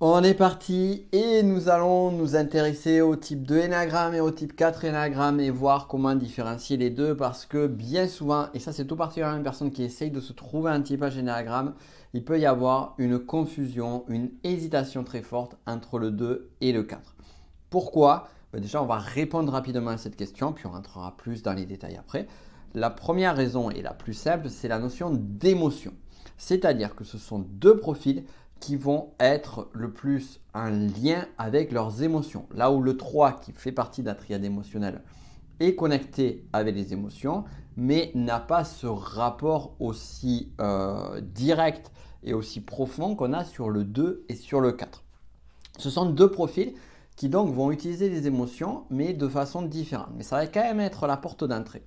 On est parti et nous allons nous intéresser au type 2 énagramme et au type 4 énagramme et voir comment différencier les deux parce que bien souvent, et ça c'est tout particulièrement une personne qui essaye de se trouver un typage énagramme, il peut y avoir une confusion, une hésitation très forte entre le 2 et le 4. Pourquoi ben Déjà on va répondre rapidement à cette question puis on rentrera plus dans les détails après. La première raison et la plus simple c'est la notion d'émotion. C'est-à-dire que ce sont deux profils qui vont être le plus un lien avec leurs émotions. Là où le 3, qui fait partie d'un triade émotionnelle, est connecté avec les émotions, mais n'a pas ce rapport aussi euh, direct et aussi profond qu'on a sur le 2 et sur le 4. Ce sont deux profils qui donc vont utiliser les émotions, mais de façon différente. Mais ça va quand même être la porte d'entrée.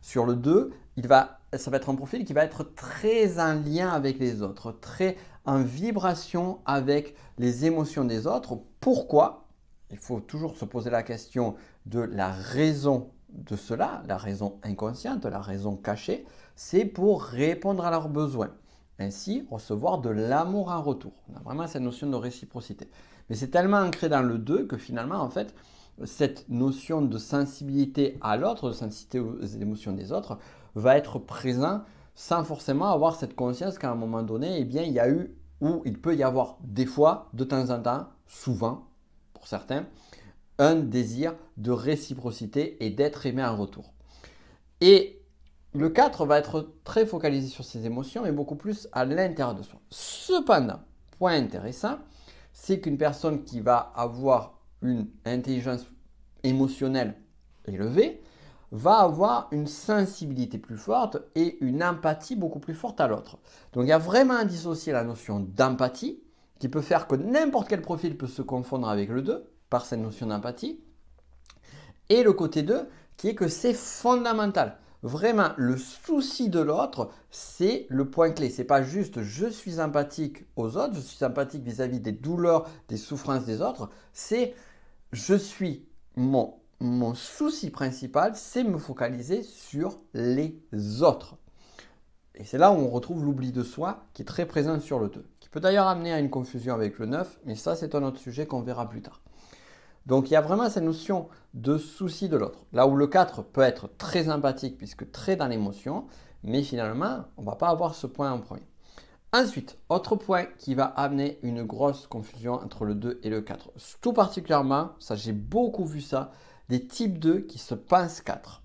Sur le 2, il va, ça va être un profil qui va être très en lien avec les autres, très en vibration avec les émotions des autres. Pourquoi Il faut toujours se poser la question de la raison de cela, la raison inconsciente, la raison cachée, c'est pour répondre à leurs besoins. Ainsi, recevoir de l'amour en retour. On a vraiment cette notion de réciprocité. Mais c'est tellement ancré dans le 2 que finalement, en fait, cette notion de sensibilité à l'autre, de sensibilité aux émotions des autres, va être présent sans forcément avoir cette conscience qu'à un moment donné, eh bien, il y a eu ou il peut y avoir des fois, de temps en temps, souvent pour certains, un désir de réciprocité et d'être aimé en retour. Et le 4 va être très focalisé sur ses émotions et beaucoup plus à l'intérieur de soi. Cependant, point intéressant, c'est qu'une personne qui va avoir une intelligence émotionnelle élevée, va avoir une sensibilité plus forte et une empathie beaucoup plus forte à l'autre. Donc il y a vraiment à dissocier la notion d'empathie, qui peut faire que n'importe quel profil peut se confondre avec le 2, par cette notion d'empathie, et le côté 2, qui est que c'est fondamental. Vraiment, le souci de l'autre, c'est le point clé. n'est pas juste je suis empathique aux autres, je suis empathique vis à -vis des douleurs, des souffrances des autres. C'est je suis mon mon souci principal, c'est me focaliser sur les autres. Et c'est là où on retrouve l'oubli de soi qui est très présent sur le 2, qui peut d'ailleurs amener à une confusion avec le 9, mais ça c'est un autre sujet qu'on verra plus tard. Donc il y a vraiment cette notion de souci de l'autre. Là où le 4 peut être très empathique puisque très dans l'émotion, mais finalement on ne va pas avoir ce point en premier. Ensuite, autre point qui va amener une grosse confusion entre le 2 et le 4. Tout particulièrement, ça j'ai beaucoup vu ça des types 2 qui se pensent 4,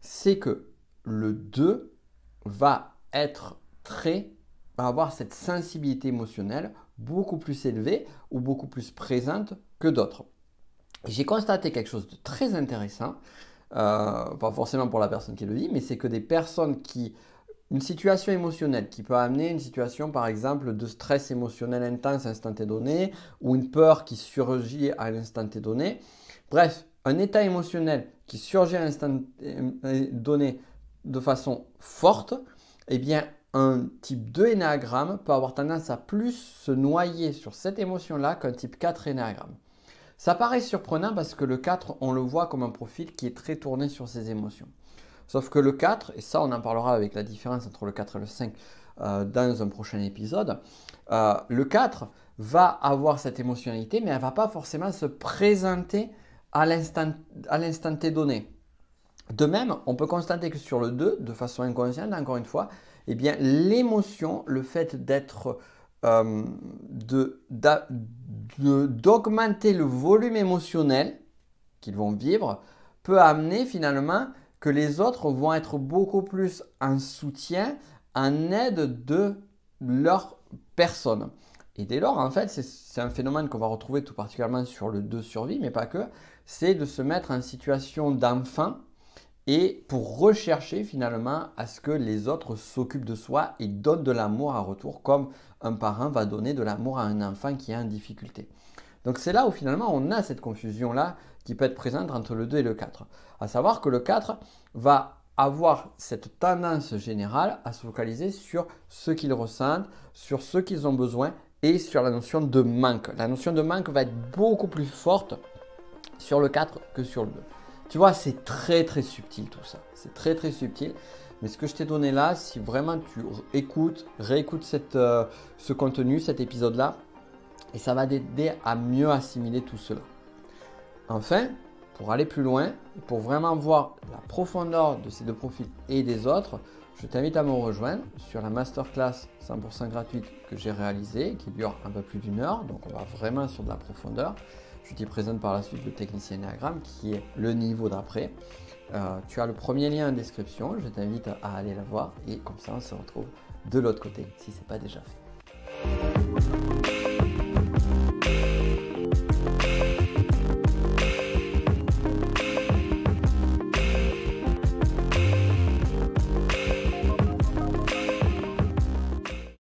c'est que le 2 va être très, avoir cette sensibilité émotionnelle beaucoup plus élevée ou beaucoup plus présente que d'autres. J'ai constaté quelque chose de très intéressant, euh, pas forcément pour la personne qui le dit, mais c'est que des personnes qui une situation émotionnelle qui peut amener une situation, par exemple, de stress émotionnel intense à un instant donné, ou une peur qui surgit à un instant donné. Bref, un état émotionnel qui surgit à un instant euh, donné de façon forte, eh bien, un type 2 énéagramme peut avoir tendance à plus se noyer sur cette émotion-là qu'un type 4 énéagramme. Ça paraît surprenant parce que le 4, on le voit comme un profil qui est très tourné sur ses émotions. Sauf que le 4, et ça on en parlera avec la différence entre le 4 et le 5 euh, dans un prochain épisode, euh, le 4 va avoir cette émotionnalité, mais elle ne va pas forcément se présenter à l'instant T donné. De même, on peut constater que sur le 2, de façon inconsciente, encore une fois, eh bien, l'émotion, le fait d'être euh, d'augmenter le volume émotionnel qu'ils vont vivre, peut amener finalement que les autres vont être beaucoup plus en soutien, en aide de leur personne. Et dès lors, en fait, c'est un phénomène qu'on va retrouver tout particulièrement sur le 2 survie, mais pas que, c'est de se mettre en situation d'enfant et pour rechercher finalement à ce que les autres s'occupent de soi et donnent de l'amour à retour, comme un parent va donner de l'amour à un enfant qui est en difficulté. Donc c'est là où finalement on a cette confusion-là qui peut être présente entre le 2 et le 4. À savoir que le 4 va avoir cette tendance générale à se focaliser sur ce qu'ils ressentent, sur ce qu'ils ont besoin et sur la notion de manque. La notion de manque va être beaucoup plus forte sur le 4 que sur le 2. Tu vois, c'est très très subtil tout ça. C'est très très subtil. Mais ce que je t'ai donné là, si vraiment tu écoutes, réécoutes euh, ce contenu, cet épisode-là, et ça va t'aider à mieux assimiler tout cela. Enfin, pour aller plus loin, pour vraiment voir la profondeur de ces deux profils et des autres, je t'invite à me rejoindre sur la masterclass 100% gratuite que j'ai réalisée, qui dure un peu plus d'une heure, donc on va vraiment sur de la profondeur. Je t'y présente par la suite le technicien qui est le niveau d'après. Euh, tu as le premier lien en description, je t'invite à aller la voir et comme ça on se retrouve de l'autre côté si ce n'est pas déjà fait.